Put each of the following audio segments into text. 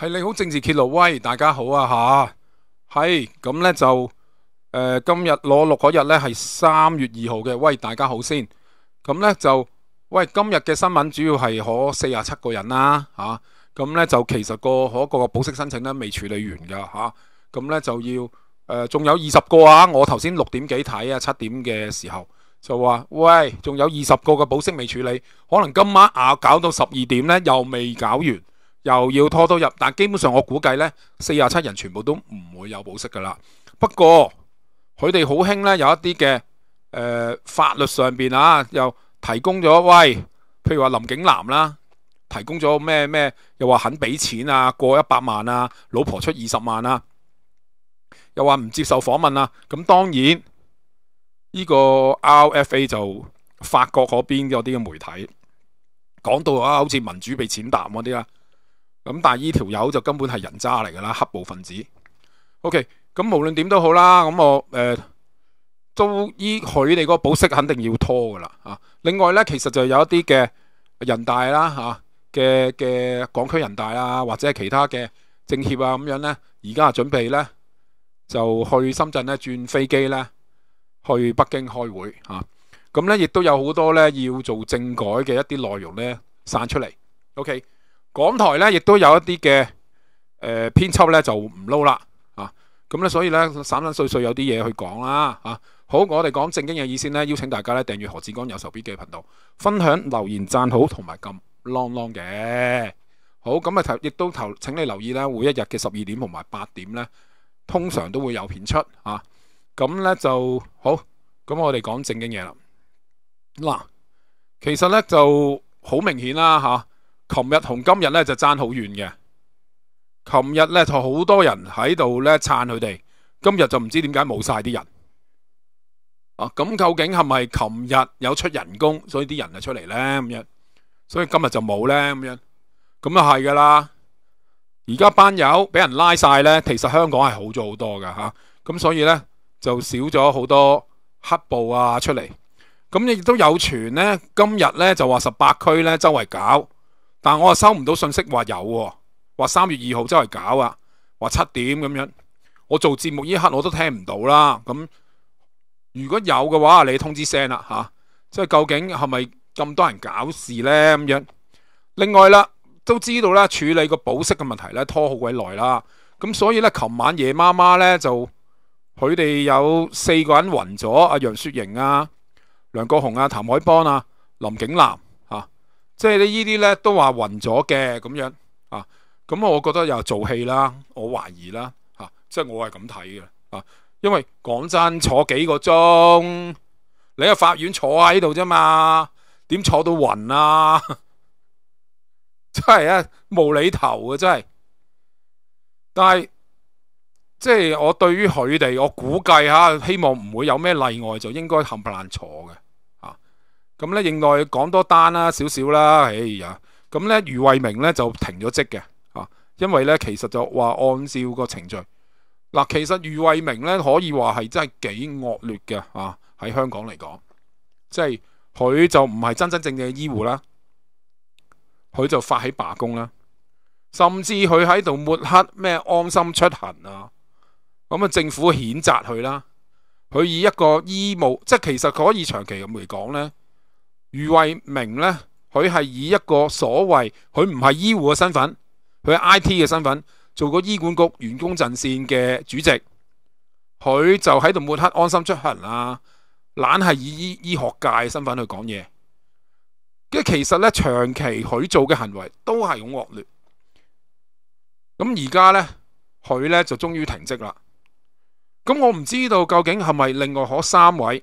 系你好，政治揭露喂，大家好啊吓，系咁呢，就诶，今日攞六嗰日呢系三月二号嘅，喂大家好先，咁呢，就喂今日嘅新闻主要系可四廿七个人啦吓，咁呢，就其实个可个保释申请呢未处理完噶吓，咁呢，就要诶仲有二十个啊，我头先六点几睇啊七点嘅时候就话喂仲有二十个嘅保释未处理，可能今晚啊搞到十二点呢，又未搞完。又要拖到入，但基本上我估計呢，四廿七人全部都唔會有保釋噶啦。不過佢哋好興呢，有一啲嘅诶法律上边啊，又提供咗喂，譬如話林景南啦，提供咗咩咩，又話肯俾錢啊，過一百萬啊，老婆出二十萬啊，又話唔接受訪問啊。咁當然呢個 RFA 就法國嗰邊有啲嘅媒體講到啊，好似民主被践踏嗰啲啊。咁但系呢條友就根本係人渣嚟㗎啦，黑暴分子。OK，咁無論點都好啦，咁我誒都依佢哋個保釋肯定要拖㗎啦啊！另外咧，其實就有一啲嘅人大啦吓嘅嘅港區人大啊，或者系其他嘅政協啊咁樣咧，而家準備咧就去深圳咧轉飛機咧去北京開會啊！咁咧亦都有好多咧要做政改嘅一啲內容咧散出嚟。OK。港台咧，亦都有一啲嘅诶編輯咧，就唔撈啦啊！咁咧，所以咧，散散碎碎有啲嘢去講啦啊！好，我哋講正經嘅意先咧，邀請大家咧訂閱何志剛有手必嘅頻道，分享留言赞好同埋撳 long long 嘅好咁啊！头亦都头，請你留意咧，每一日嘅十二點同埋八點咧，通常都會有片出啊！咁咧就好，咁我哋講正經嘢啦。嗱，其實咧就好明顯啦嚇。琴日同今日咧就争好远嘅，琴日咧就好多人喺度咧撑佢哋，今日就唔知点解冇晒啲人啊！咁究竟系咪琴日有出人工，所以啲人就出嚟咧咁样，所以今日就冇咧咁样，咁啊系噶啦。而家班友俾人拉晒咧，其实香港系好咗好多噶吓，咁所以咧就少咗好多黑布啊出嚟，咁亦都有传咧今日咧就话十八区咧周围搞。但我又收唔到信息话有，话三月二号真围搞啊，话七点咁样。我做节目呢刻我都听唔到啦。咁如果有嘅话，你通知声啦吓。即系究竟系咪咁多人搞事呢？咁样。另外啦，都知道啦，处理个保释嘅问题咧，拖好鬼耐啦。咁所以咧，琴晚夜妈妈咧就佢哋有四个人晕咗，阿杨雪莹啊、梁国雄啊、谭海邦啊、林景南。即系你呢啲咧都话晕咗嘅咁样啊，咁我觉得又做戏啦，我怀疑啦吓，即系我系咁睇嘅啊，因为讲真坐几个钟，你喺法院坐喺度啫嘛，点坐到晕啊？真系啊，无厘头啊真系，但系即系我对于佢哋，我估计吓，希望唔会有咩例外，就应该冚唪唥坐嘅。咁咧，應外講多單啦，少少啦，哎呀！咁咧，余慧明咧就停咗職嘅啊，因為咧其實就話按照個程序嗱，其實余慧明咧可以話係真係幾惡劣嘅啊。喺香港嚟講，即係佢就唔係真真正正嘅醫護啦，佢就發起罷工啦，甚至佢喺度抹黑咩安心出行啊，咁啊政府谴責佢啦，佢以一個醫務即係其實可以長期咁嚟講咧。余慧明咧，佢系以一个所谓佢唔系医护嘅身份，佢 I T 嘅身份做个医管局员工阵线嘅主席，佢就喺度抹黑安心出行啊，懒系以医医学界身份去讲嘢，咁其实咧长期佢做嘅行为都系好恶劣，咁而家咧佢咧就终于停职啦，咁我唔知道究竟系咪另外嗰三位。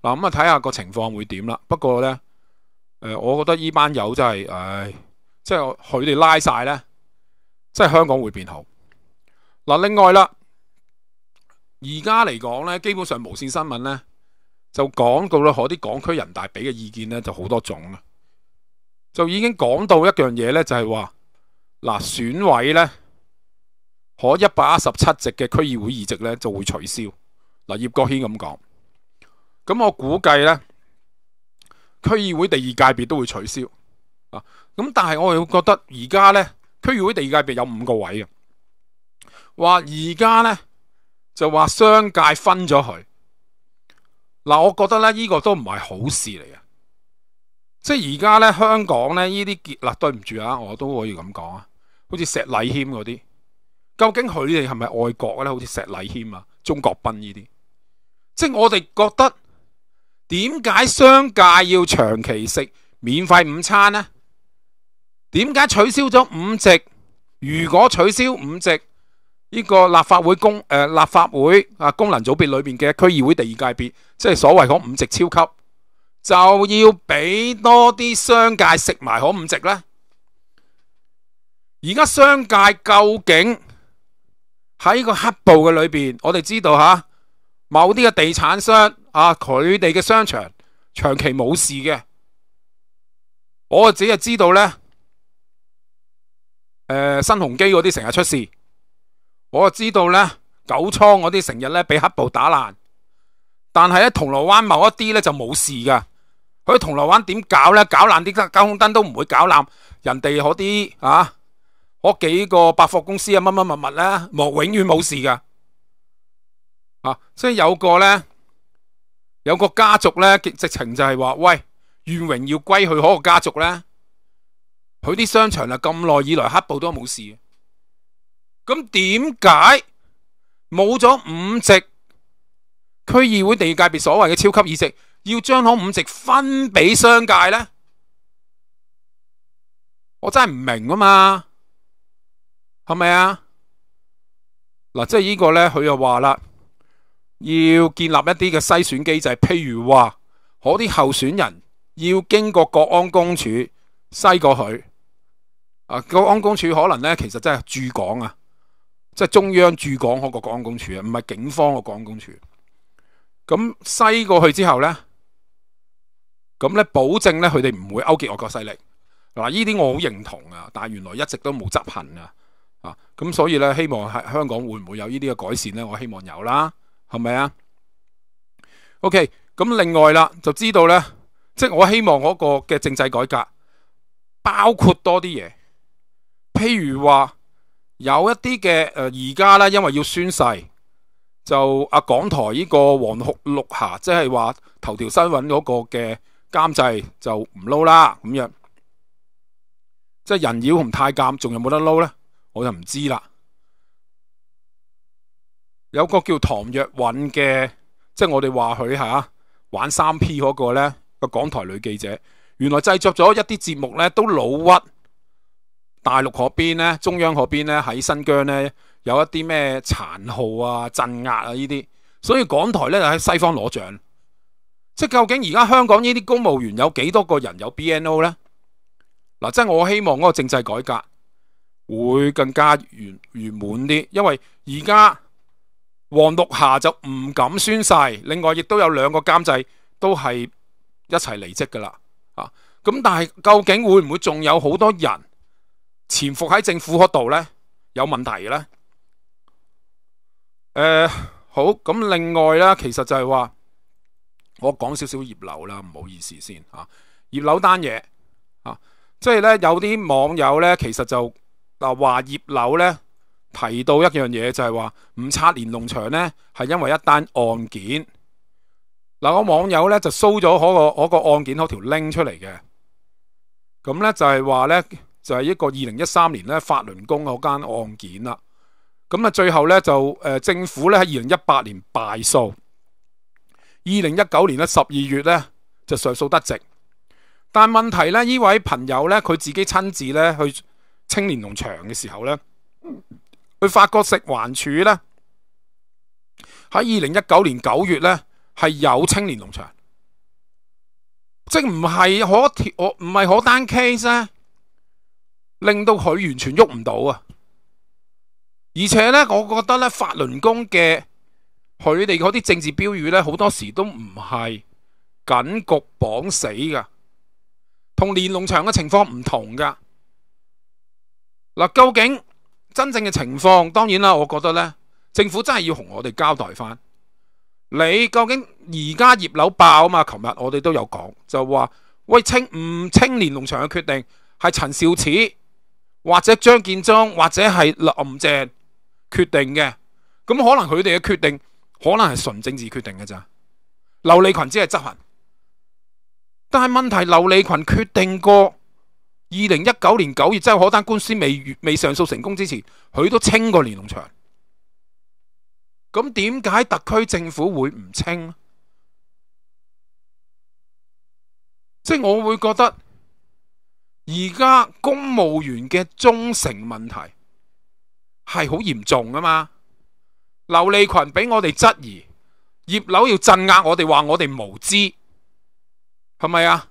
嗱咁啊，睇下个情况会点啦。不过咧，诶，我觉得呢班友真系，唉，即系佢哋拉晒咧，即系香港会变好。嗱，另外啦，而家嚟讲咧，基本上无线新闻咧就讲到咧，可啲港区人大俾嘅意见咧就好多种啦，就已经讲到一样嘢咧，就系话嗱，选委咧可一百一十七席嘅区议会议席咧就会取消。嗱，叶国軒咁讲。咁我估計咧，區議會第二界別都會取消啊。咁但係我又覺得而家咧，區議會第二界別有五個位嘅，話而家咧就話商界分咗佢。嗱，我覺得咧依個都唔係好事嚟嘅，即係而家咧香港咧呢啲結，嗱對唔住啊，我都可以咁講啊，好似石禮谦嗰啲，究竟佢哋係咪爱國咧？好似石禮谦啊、中國斌呢啲，即係我哋覺得。点解商界要长期食免费午餐呢？点解取消咗五席？如果取消五席，呢个立法会功诶立法会啊功能组别里边嘅区议会第二界别，即系所谓可五席超级，就要俾多啲商界食埋可五席呢？而家商界究竟喺呢个黑布嘅里边，我哋知道吓。某啲嘅地产商啊，佢哋嘅商场长期冇事嘅，我只系知道咧，诶新鸿基嗰啲成日出事，我就知道咧九仓嗰啲成日咧俾黑暴打烂，但系喺铜锣湾某一啲咧就冇事噶，佢铜锣湾点搞咧？搞烂啲交通灯都唔会搞烂人哋嗰啲啊，嗰几个百货公司啊，乜乜物物咧，冇永远冇事噶。啊，所以有个咧，有个家族咧，直情就系话喂，袁荣要归去。嗰个家族咧，佢啲商场啊，咁耐以来黑布都冇事，咁点解冇咗五席区议会地界别所谓嘅超级议席，要将嗰五席分俾商界咧？我真系唔明啊嘛，系咪啊？嗱，即系呢个咧，佢又话啦。要建立一啲嘅筛选机制，譬如话嗰啲候选人要经过国安公署筛过佢啊。国安公署可能咧，其实真系驻港啊，即系中央驻港嗰个国安公署啊，唔系警方嘅国安公署。咁筛过去之后呢，咁呢保证呢，佢哋唔会勾结外国势力嗱。呢啲我好认同啊，但系原来一直都冇执行啊啊。咁所以呢，希望喺香港会唔会有呢啲嘅改善呢？我希望有啦。系咪啊？OK，咁另外啦，就知道呢，即系我希望嗰个嘅政制改革包括多啲嘢，譬如话有一啲嘅诶，而家呢，因为要宣誓，就阿港台呢个黄鹤露霞，即系话头条新闻嗰个嘅监制就唔捞啦，咁样，即系人妖同太监仲有冇得捞呢？我就唔知啦。有个叫唐若韵嘅，即系我哋话佢吓玩三 P 嗰个呢个港台女记者，原来制作咗一啲节目呢，都老屈。大陆嗰边呢，中央嗰边呢，喺新疆呢，有一啲咩残酷啊、镇压啊呢啲，所以港台呢，就喺西方攞奖。即究竟而家香港呢啲公务员有几多个人有 BNO 呢？嗱，即系我希望嗰个政制改革会更加圆圆满啲，因为而家。黄六霞就唔敢宣誓，另外亦都有两个监制都系一齐离职噶啦，啊，咁但系究竟会唔会仲有好多人潜伏喺政府嗰度呢？有问题呢？诶，好，咁另外呢，其实就系话我讲少少叶柳啦，唔好意思先啊，叶柳单嘢啊，即系呢，有啲网友呢，其实就嗱话叶柳咧。提到一樣嘢就係話唔拆連农场呢，係因為一單案件。嗱，个網友呢就搜咗嗰個嗰个案件嗰條 link 出嚟嘅。咁呢，就係話呢，就係一個二零一三年呢法輪功嗰間案件啦。咁啊，最後呢，就诶政府呢喺二零一八年敗訴，二零一九年呢十二月呢就上訴得直。但問題呢，呢位朋友呢，佢自己親自呢去清連农场嘅時候呢。佢发觉食环署咧喺二零一九年九月咧系有青年农场，即唔系可调，唔系可单 case 咧，令到佢完全喐唔到啊！而且咧，我觉得咧，法轮功嘅佢哋嗰啲政治标语咧，好多时都唔系紧局绑死噶，同连农场嘅情况唔同噶。嗱，究竟？真正嘅情况，当然啦，我觉得呢，政府真系要同我哋交代翻，你究竟而家叶楼爆啊嘛？琴日我哋都有讲，就话喂青唔青年农场嘅决定系陈肇始或者张建宗或者系林郑决定嘅，咁可能佢哋嘅决定可能系纯政治决定嘅咋？刘利群只系执行，但系问题刘利群决定过。二零一九年九月，即系可单官司未未上诉成功之前，佢都清过连龙场。咁点解特区政府会唔清？即系我会觉得而家公务员嘅忠诚问题系好严重噶嘛？刘利群俾我哋质疑，叶柳要镇压我哋，话我哋无知，系咪啊？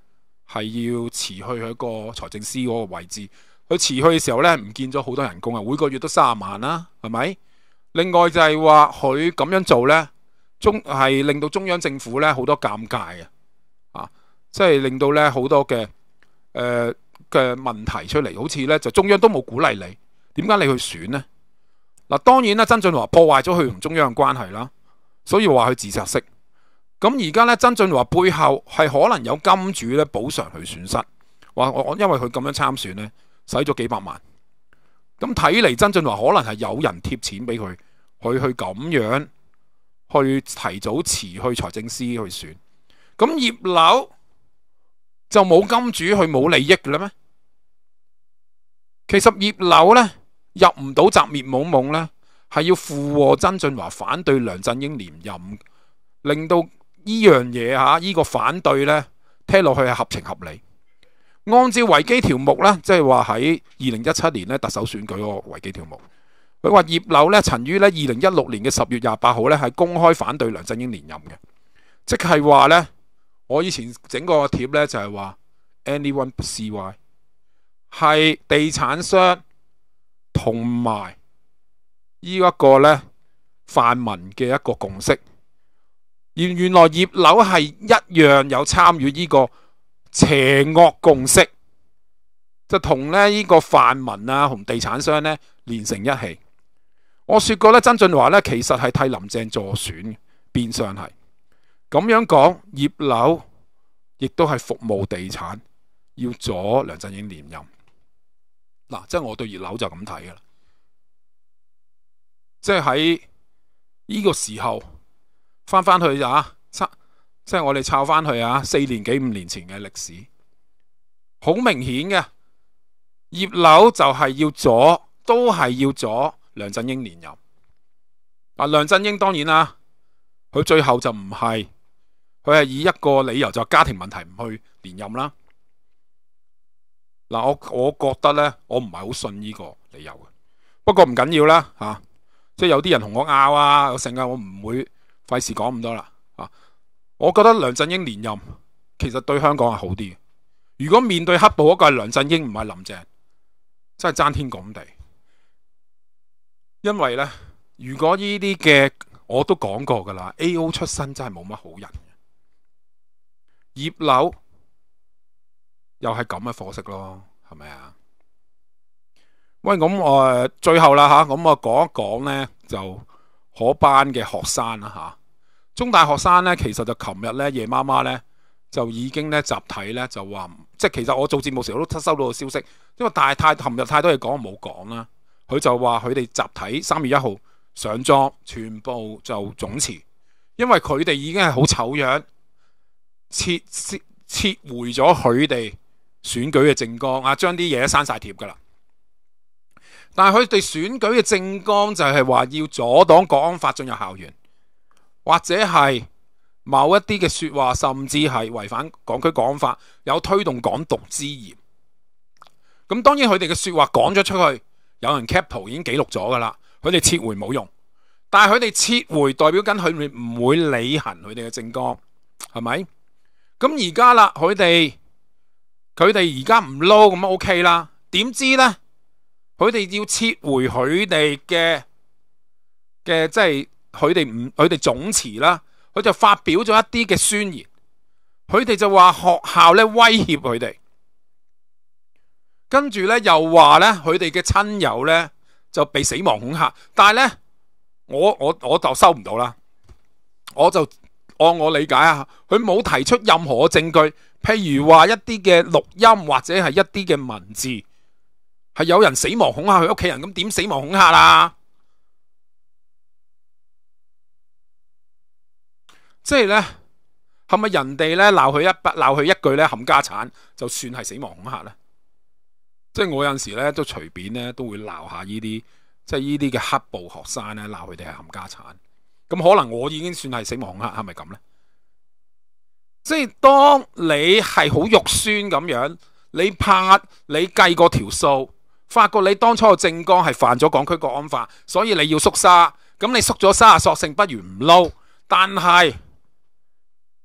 系要辭去一個財政司嗰個位置，佢辭去嘅時候呢，唔見咗好多人工啊，每個月都三十萬啦，係咪？另外就係話佢咁樣做呢，中係令到中央政府呢好多尷尬啊，啊，即係令到呢好多嘅诶嘅問題出嚟，好似呢，就中央都冇鼓勵你，點解你去選呢？嗱，當然啦，曾俊華破壞咗佢同中央嘅關係啦，所以話佢自殺式。咁而家咧，曾俊华背后系可能有金主咧补偿佢损失，话我因为佢咁样参选咧，使咗几百万。咁睇嚟，曾俊华可能系有人贴钱俾佢，佢去咁样去提早辞去财政司去选。咁叶柳就冇金主，佢冇利益嘅啦咩？其实叶柳咧入唔到集灭懵懵咧，系要附和曾俊华反对梁振英连任，令到。呢樣嘢呢、依個反對呢，聽落去係合情合理。按照維基條目呢，即係話喺二零一七年呢特首選舉個維基條目，佢話葉柳呢曾於呢二零一六年嘅十月廿八號呢係公開反對梁振英連任嘅，即係話呢，我以前整個貼呢就係話 anyone is r 係地產商同埋呢一個呢泛民嘅一個共識。原原来叶柳系一样有参与呢个邪恶共识，就同咧呢个泛民啊同地产商咧连成一气。我说过咧，曾俊华咧其实系替林郑助选，变相系咁样讲。叶柳亦都系服务地产，要阻梁振英连任。嗱，即系我对叶柳就咁睇噶啦，即系喺呢个时候。翻翻去啊，即係我哋抄翻去啊！四年幾五年前嘅歷史好明顯嘅，叶劉就係要咗，都係要咗梁振英連任啊。梁振英當然啦，佢最後就唔係佢係以一個理由就家庭問題唔去連任啦。嗱，我我覺得咧，我唔係好信呢個理由嘅。不過唔緊要啦嚇，即係有啲人同我拗啊，成啊，我唔會。费事讲咁多啦啊！我觉得梁振英连任其实对香港系好啲如果面对黑暴嗰个系梁振英，唔系林郑，真系争天赶地。因为呢，如果呢啲嘅我都讲过噶啦，A.O. 出身真系冇乜好人。叶柳又系咁嘅货色咯，系咪啊？喂，咁我最后啦吓，咁我讲一讲呢，就可班嘅学生啦吓。中大學生咧，其實就琴日咧夜媽媽咧，就已經咧集體咧就話，即係其實我做節目時候都收到個消息，因為大太琴日太多嘢講冇講啦，佢就話佢哋集體三月一號上莊，全部就總辭，因為佢哋已經係好醜樣，撤撤回咗佢哋選舉嘅政綱啊，將啲嘢刪晒貼噶啦，但係佢哋選舉嘅政綱就係話要阻擋國安法進入校園。或者系某一啲嘅说话，甚至系违反港区讲法，有推动港独之嫌。咁当然佢哋嘅说话讲咗出去，有人 c a p t 已经记录咗噶啦，佢哋撤回冇用。但系佢哋撤回代表紧佢哋唔会履行佢哋嘅政纲，系咪？咁而家啦，佢哋佢哋而家唔捞咁 OK 啦。点知呢？佢哋要撤回佢哋嘅嘅即系。佢哋唔，佢哋总辞啦。佢就发表咗一啲嘅宣言，佢哋就话学校咧威胁佢哋，跟住咧又话咧佢哋嘅亲友咧就被死亡恐吓。但系咧，我我我就收唔到啦。我就按我理解啊，佢冇提出任何嘅证据，譬如话一啲嘅录音或者系一啲嘅文字，系有人死亡恐吓佢屋企人，咁点死亡恐吓啊？即系咧，系咪人哋咧闹佢一闹佢一句咧，冚家产就算系死亡恐吓咧？即系我有阵时咧都随便咧都会闹下呢啲，即系呢啲嘅黑暴学生咧闹佢哋系冚家产咁，可能我已经算系死亡恐吓，系咪咁咧？即系当你系好肉酸咁样，你拍你计过条数，发觉你当初嘅政纲系犯咗港区国安法，所以你要缩沙咁，你缩咗沙索性不如唔捞，但系。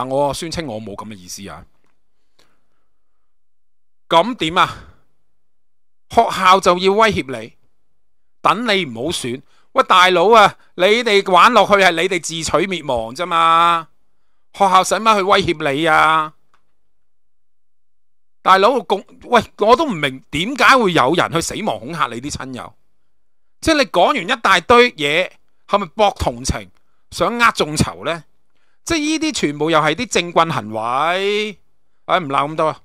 但我宣稱我冇咁嘅意思啊！咁點啊？學校就要威脅你，等你唔好選喂，大佬啊！你哋玩落去係你哋自取滅亡啫嘛！學校使乜去威脅你啊？大佬共喂，我都唔明點解會有人去死亡恐嚇你啲親友？即係你講完一大堆嘢，係咪博同情、想呃眾籌呢？即係呢啲全部又係啲政棍行為，唉唔鬧咁多。啊！